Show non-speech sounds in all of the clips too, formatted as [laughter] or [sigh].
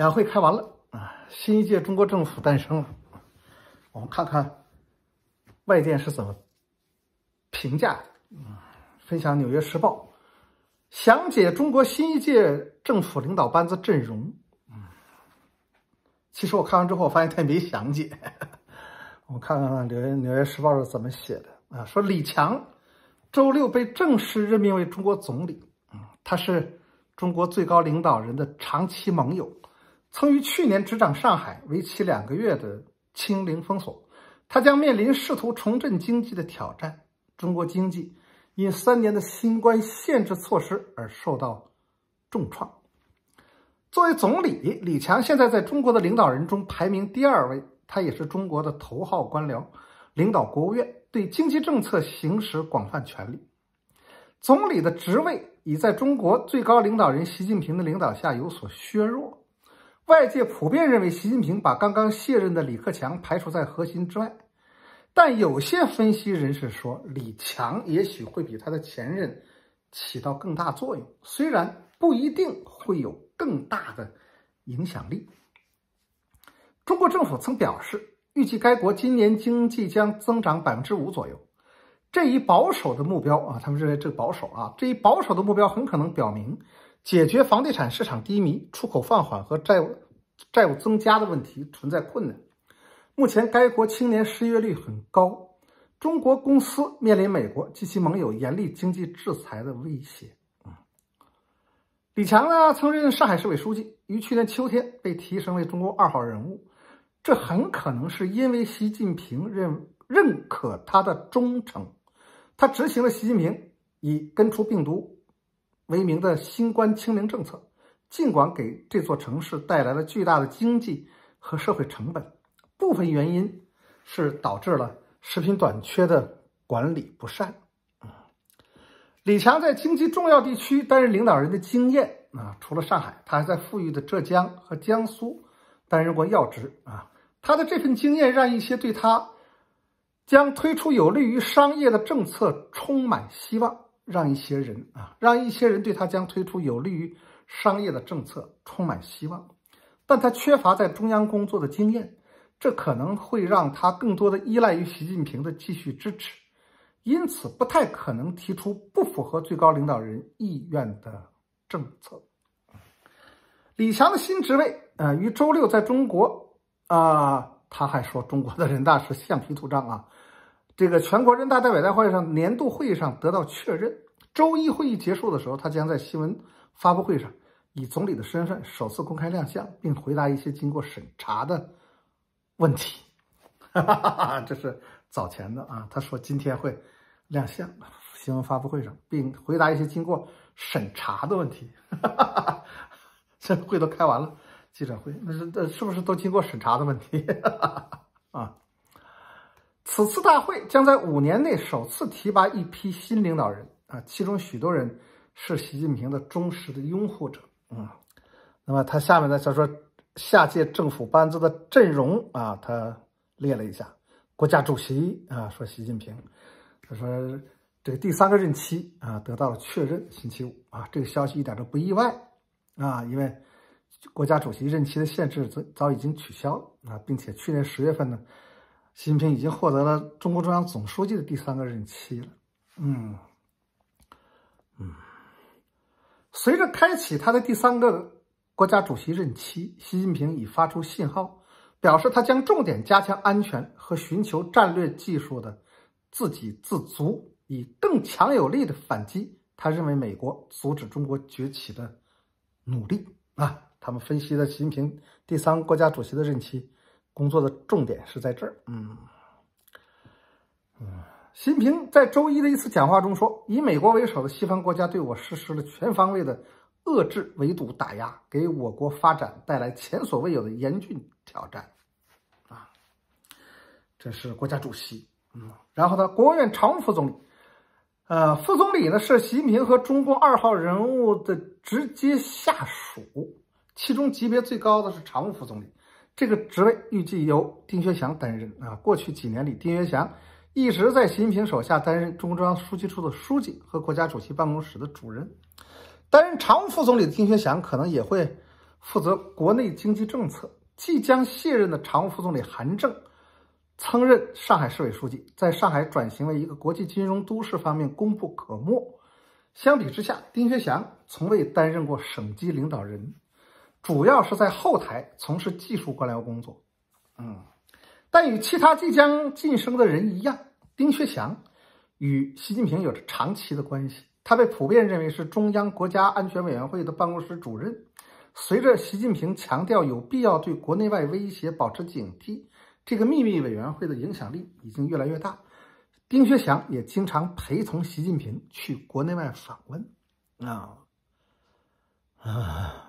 两会开完了啊！新一届中国政府诞生了。我们看看外电是怎么评价。的。嗯，分享《纽约时报》详解中国新一届政府领导班子阵容。嗯，其实我看完之后，我发现他也没详解。[laughs] 我们看看《纽约纽约时报》是怎么写的啊？说李强周六被正式任命为中国总理。嗯，他是中国最高领导人的长期盟友。曾于去年执掌上海，为期两个月的清零封锁，他将面临试图重振经济的挑战。中国经济因三年的新冠限制措施而受到重创。作为总理，李强现在在中国的领导人中排名第二位，他也是中国的头号官僚，领导国务院，对经济政策行使广泛权力。总理的职位已在中国最高领导人习近平的领导下有所削弱。外界普遍认为，习近平把刚刚卸任的李克强排除在核心之外。但有些分析人士说，李强也许会比他的前任起到更大作用，虽然不一定会有更大的影响力。中国政府曾表示，预计该国今年经济将增长百分之五左右。这一保守的目标啊，他们认为这保守啊，这一保守的目标很可能表明。解决房地产市场低迷、出口放缓和债务债务增加的问题存在困难。目前，该国青年失业率很高。中国公司面临美国及其盟友严厉经济制裁的威胁。李强呢，曾任上海市委书记，于去年秋天被提升为中国二号人物。这很可能是因为习近平认认可他的忠诚。他执行了习近平以根除病毒。为名的新冠清零政策，尽管给这座城市带来了巨大的经济和社会成本，部分原因是导致了食品短缺的管理不善。李强在经济重要地区担任领导人的经验啊，除了上海，他还在富裕的浙江和江苏担任过要职啊。他的这份经验让一些对他将推出有利于商业的政策充满希望。让一些人啊，让一些人对他将推出有利于商业的政策充满希望，但他缺乏在中央工作的经验，这可能会让他更多的依赖于习近平的继续支持，因此不太可能提出不符合最高领导人意愿的政策。李强的新职位，呃，于周六在中国，啊，他还说中国的人大是橡皮图章啊。这个全国人大代表大会上年度会议上得到确认。周一会议结束的时候，他将在新闻发布会上以总理的身份首次公开亮相，并回答一些经过审查的问题。[laughs] 这是早前的啊，他说今天会亮相新闻发布会上，并回答一些经过审查的问题。这 [laughs] 会都开完了，记者会那是那是不是都经过审查的问题？[laughs] 啊。此次大会将在五年内首次提拔一批新领导人啊，其中许多人是习近平的忠实的拥护者嗯，那么他下面呢，他说下届政府班子的阵容啊，他列了一下，国家主席啊，说习近平，他说这个第三个任期啊得到了确认。星期五啊，这个消息一点都不意外啊，因为国家主席任期的限制早早已经取消了啊，并且去年十月份呢。习近平已经获得了中共中央总书记的第三个任期了，嗯嗯，随着开启他的第三个国家主席任期，习近平已发出信号，表示他将重点加强安全和寻求战略技术的自给自足，以更强有力的反击他认为美国阻止中国崛起的努力。啊，他们分析了习近平第三国家主席的任期。工作的重点是在这儿。嗯，嗯，习近平在周一的一次讲话中说：“以美国为首的西方国家对我实施了全方位的遏制、围堵、打压，给我国发展带来前所未有的严峻挑战。”啊，这是国家主席。嗯，然后呢，国务院常务副总理，呃，副总理呢是习近平和中共二号人物的直接下属，其中级别最高的是常务副总理。这个职位预计由丁薛祥担任啊。过去几年里，丁薛祥一直在习近平手下担任中共中央书记处的书记和国家主席办公室的主任。担任常务副总理的丁薛祥可能也会负责国内经济政策。即将卸任的常务副总理韩正曾任上海市委书记，在上海转型为一个国际金融都市方面功不可没。相比之下，丁薛祥从未担任过省级领导人。主要是在后台从事技术官僚工作，嗯，但与其他即将晋升的人一样，丁薛祥与习近平有着长期的关系。他被普遍认为是中央国家安全委员会的办公室主任。随着习近平强调有必要对国内外威胁保持警惕，这个秘密委员会的影响力已经越来越大。丁薛祥也经常陪同习近平去国内外访问。啊，啊。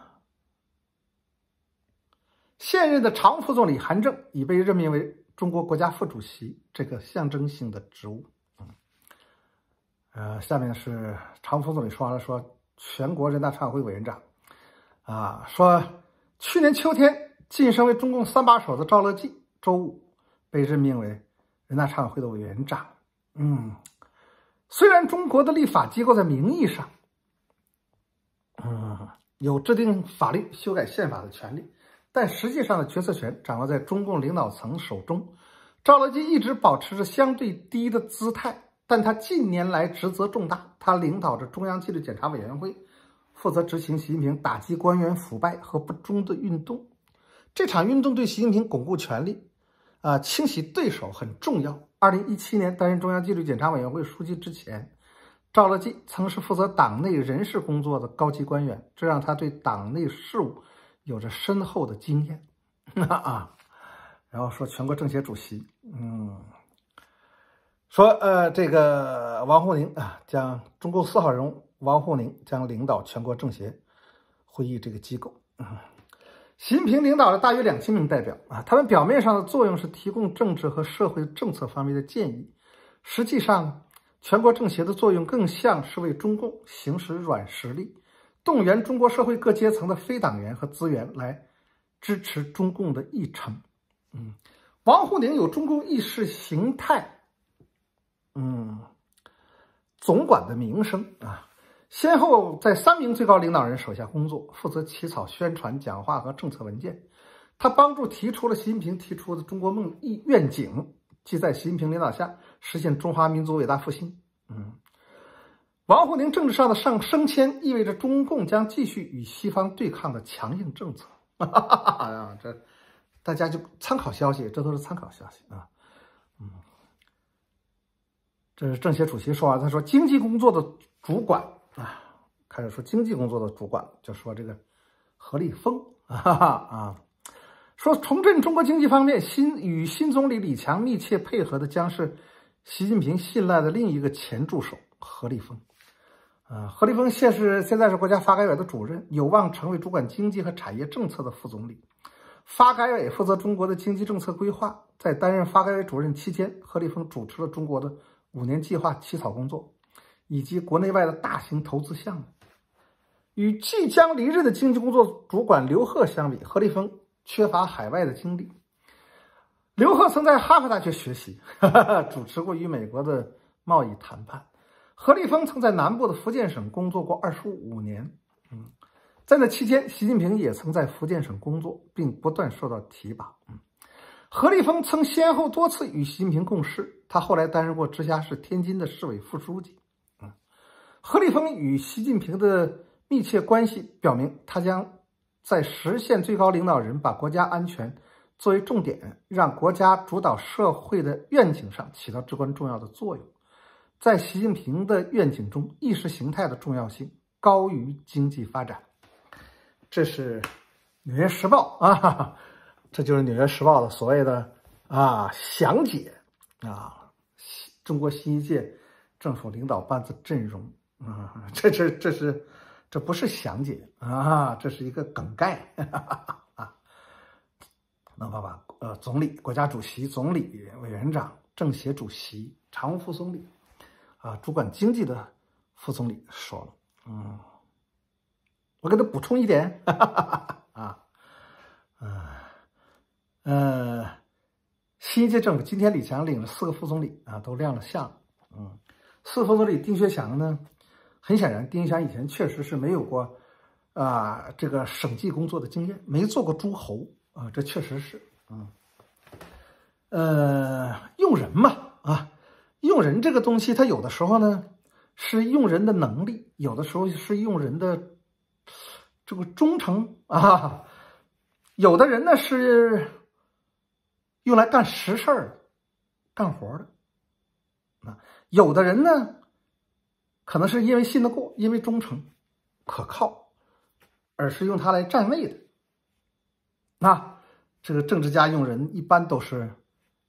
现任的常副总理韩正已被任命为中国国家副主席，这个象征性的职务。呃，下面是常副总理说完了，说全国人大常委会委员长啊，说去年秋天晋升为中共三把手的赵乐际，周五被任命为人大常委会的委员长。嗯，虽然中国的立法机构在名义上，嗯，有制定法律、修改宪法的权利。但实际上的决策权掌握在中共领导层手中。赵乐际一直保持着相对低的姿态，但他近年来职责重大。他领导着中央纪律检查委员会，负责执行习近平打击官员腐败和不忠的运动。这场运动对习近平巩固权力、啊清洗对手很重要。二零一七年担任中央纪律检查委员会书记之前，赵乐际曾是负责党内人事工作的高级官员，这让他对党内事务。有着深厚的经验 [laughs] 啊，然后说全国政协主席，嗯，说呃这个王沪宁啊，将中共四号人物王沪宁将领导全国政协会议这个机构。习近平领导了大约两千名代表啊，他们表面上的作用是提供政治和社会政策方面的建议，实际上全国政协的作用更像是为中共行使软实力。动员中国社会各阶层的非党员和资源来支持中共的议程。嗯，王沪宁有中共意识形态，嗯，总管的名声啊，先后在三名最高领导人手下工作，负责起草宣传讲话和政策文件。他帮助提出了习近平提出的中国梦意愿景，即在习近平领导下实现中华民族伟大复兴。嗯。王沪宁政治上的上升迁意味着中共将继续与西方对抗的强硬政策。哈哈哈哈这大家就参考消息，这都是参考消息啊。嗯，这是政协主席说完，他说经济工作的主管啊，开始说经济工作的主管，就说这个何立峰。哈 [laughs] 哈啊，说重振中国经济方面，新与新总理李强密切配合的将是习近平信赖的另一个前助手何立峰。啊，何立峰现是现在是国家发改委的主任，有望成为主管经济和产业政策的副总理。发改委负责中国的经济政策规划。在担任发改委主任期间，何立峰主持了中国的五年计划起草工作，以及国内外的大型投资项目。与即将离任的经济工作主管刘鹤相比，何立峰缺乏海外的经历。刘鹤曾在哈佛大学学习，哈 [laughs] 哈主持过与美国的贸易谈判。何立峰曾在南部的福建省工作过二十五年。嗯，在那期间，习近平也曾在福建省工作，并不断受到提拔。嗯，何立峰曾先后多次与习近平共事。他后来担任过直辖市天津的市委副书记。嗯，何立峰与习近平的密切关系表明，他将在实现最高领导人把国家安全作为重点、让国家主导社会的愿景上起到至关重要的作用。在习近平的愿景中，意识形态的重要性高于经济发展。这是《纽约时报》啊，这就是《纽约时报》的所谓的啊详解啊，中国新一届政府领导班子阵容啊，这这这是这不是详解啊，这是一个梗概，啊。那么吧？呃，总理、国家主席、总理委员长、政协主席、常务副总理。啊，主管经济的副总理说了，嗯，我给他补充一点，啊，啊，呃，新一届政府今天李强领了四个副总理啊，都亮了相，嗯，四副总理丁薛祥呢，很显然，丁薛祥以前确实是没有过啊这个省计工作的经验，没做过诸侯啊，这确实是，嗯，呃，用人嘛，啊。用人这个东西，他有的时候呢是用人的能力，有的时候是用人的这个忠诚啊。有的人呢是用来干实事儿、干活的啊。有的人呢可能是因为信得过、因为忠诚、可靠，而是用它来占位的。那这个政治家用人一般都是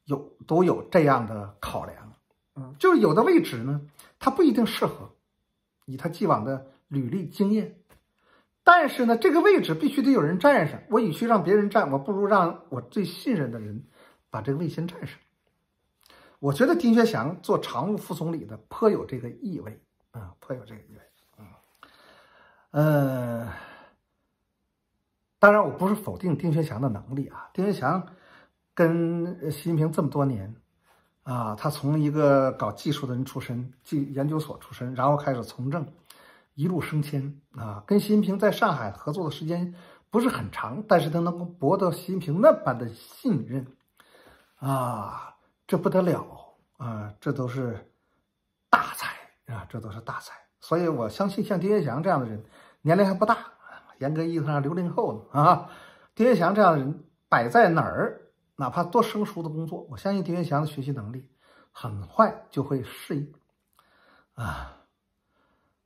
有都有这样的考量。嗯，就是有的位置呢，他不一定适合，以他既往的履历经验，但是呢，这个位置必须得有人站上。我与其让别人站，我不如让我最信任的人把这个位先占上。我觉得丁薛祥做常务副总理的颇有这个意味，啊，颇有这个意味，啊，呃，当然我不是否定丁薛祥的能力啊，丁薛祥跟习近平这么多年。啊，他从一个搞技术的人出身，技研究所出身，然后开始从政，一路升迁啊。跟习近平在上海合作的时间不是很长，但是他能够博得习近平那般的信任，啊，这不得了啊！这都是大才啊，这都是大才。所以我相信，像丁薛祥这样的人，年龄还不大，严格意义上六零后呢啊，丁薛祥这样的人摆在哪儿？哪怕多生疏的工作，我相信丁元祥的学习能力很快就会适应啊。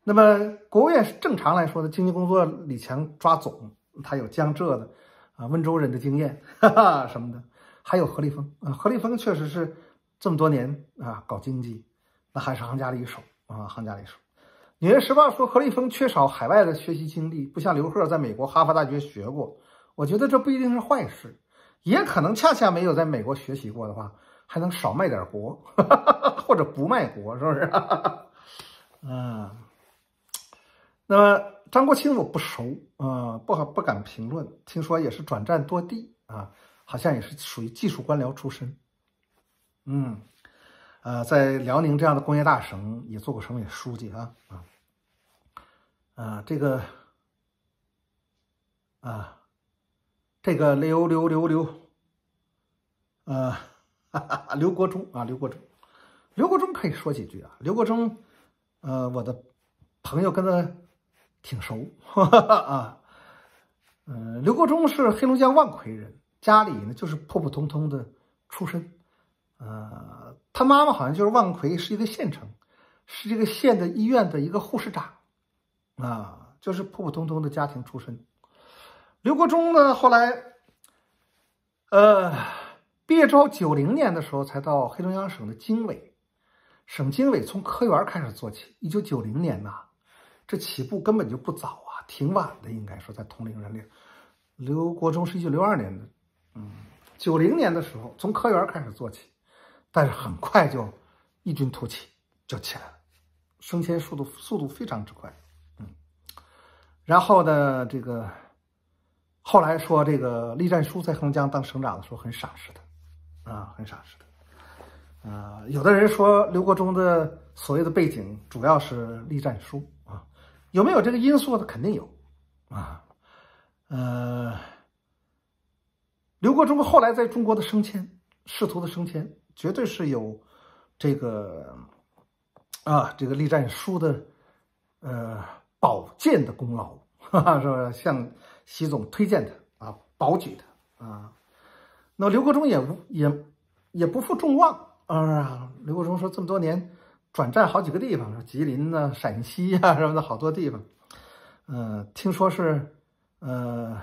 那么，国务院正常来说的经济工作，李强抓总，他有江浙的啊温州人的经验，哈哈什么的，还有何立峰啊。何立峰确实是这么多年啊搞经济，那还是行家里手啊，行家里手。《纽约时报》说何立峰缺少海外的学习经历，不像刘鹤在美国哈佛大学学过。我觉得这不一定是坏事。也可能恰恰没有在美国学习过的话，还能少卖点国，[laughs] 或者不卖国，是不是？[laughs] 嗯，那么张国清我不熟啊，不好不敢评论。听说也是转战多地啊，好像也是属于技术官僚出身。嗯，呃，在辽宁这样的工业大省也做过省委书记啊啊啊，这个啊。这个刘刘刘刘，呃，刘国忠啊，刘国忠，刘国忠可以说几句啊。刘国忠，呃，我的朋友跟他挺熟哈哈啊。嗯，刘国忠是黑龙江万奎人，家里呢就是普普通通的出身。呃，他妈妈好像就是万奎是一个县城，是这个县的医院的一个护士长啊，就是普普通通的家庭出身。刘国忠呢？后来，呃，毕业之后，九零年的时候才到黑龙江省的经委，省经委从科员开始做起。一九九零年呐，这起步根本就不早啊，挺晚的，应该说在同龄人里，刘国忠是一九六二年的，嗯，九零年的时候从科员开始做起，但是很快就异军突起，就起来了，升迁速度速度非常之快，嗯，然后呢，这个。后来说，这个栗战书在黑龙江当省长的时候很赏识他，啊，很赏识他。啊，有的人说刘国忠的所谓的背景主要是栗战书啊，有没有这个因素他肯定有啊。呃，刘国忠后来在中国的升迁、仕途的升迁，绝对是有这个啊，这个栗战书的呃宝剑的功劳，哈哈，是吧？像。习总推荐他啊，保举他啊。那刘国忠也也也不负众望。啊，刘国忠说，这么多年转战好几个地方，说吉林呢、陕西呀什么的好多地方。呃，听说是呃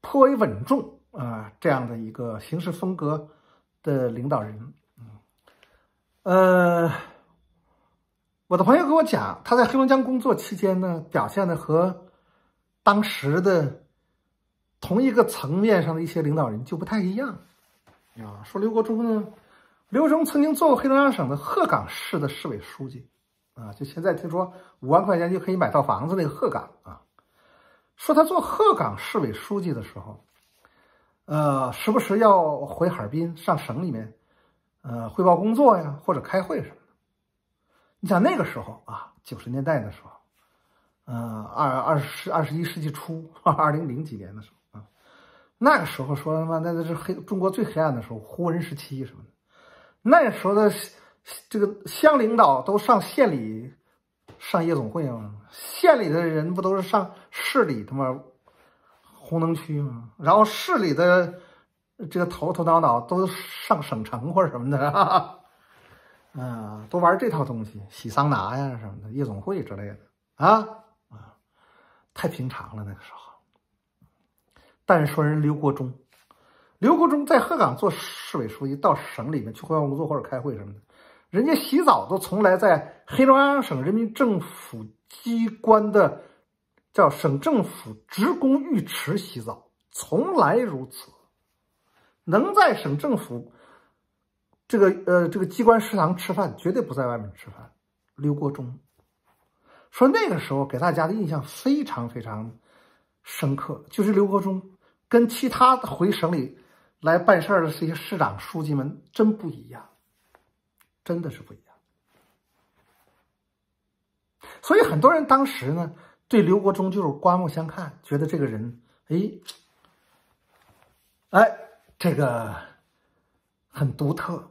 颇为稳重啊，这样的一个行事风格的领导人。嗯，呃，我的朋友跟我讲，他在黑龙江工作期间呢，表现的和。当时的同一个层面上的一些领导人就不太一样，啊，说刘国忠呢，刘忠曾经做过黑龙江省的鹤岗市的市委书记，啊，就现在听说五万块钱就可以买套房子那个鹤岗啊，说他做鹤岗市委书记的时候，呃，时不时要回哈尔滨上省里面，呃，汇报工作呀，或者开会什么的，你想那个时候啊，九十年代的时候。呃，二二十二十一世纪初，二零零几年的时候啊，那个时候说什么？那那是黑中国最黑暗的时候，胡人时期什么的。那时候的这个乡领导都上县里上夜总会吗？县里的人不都是上市里他妈红灯区吗？然后市里的这个头头脑脑都上省城或者什么的，哈哈。啊，都玩这套东西，洗桑拿呀什么的，夜总会之类的啊。太平常了那个时候，但是说人刘国忠，刘国忠在鹤岗做市委书记，到省里面去汇报工作或者开会什么的，人家洗澡都从来在黑龙江省人民政府机关的叫省政府职工浴池洗澡，从来如此。能在省政府这个呃这个机关食堂吃饭，绝对不在外面吃饭。刘国忠。说那个时候给大家的印象非常非常深刻，就是刘国忠跟其他回省里来办事的这些市长书记们真不一样，真的是不一样。所以很多人当时呢对刘国忠就是刮目相看，觉得这个人哎，哎这个很独特。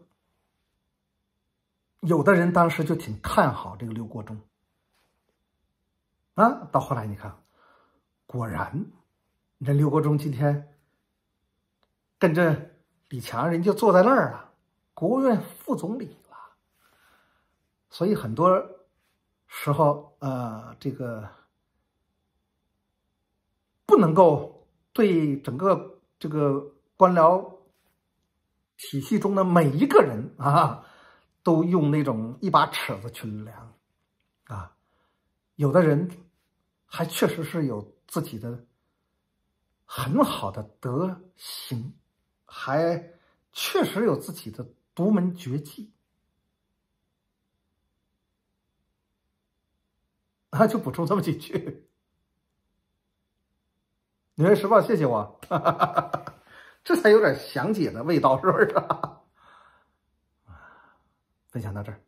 有的人当时就挺看好这个刘国忠。啊，到后来你看，果然，你这刘国忠今天跟着李强，人家就坐在那儿了，国务院副总理了。所以很多时候，呃，这个不能够对整个这个官僚体系中的每一个人啊，都用那种一把尺子去量啊。有的人还确实是有自己的很好的德行，还确实有自己的独门绝技。啊，[laughs] 就补充这么几句。女人时报》，谢谢我，[laughs] 这才有点详解的味道，是不是？啊，[laughs] 分享到这儿。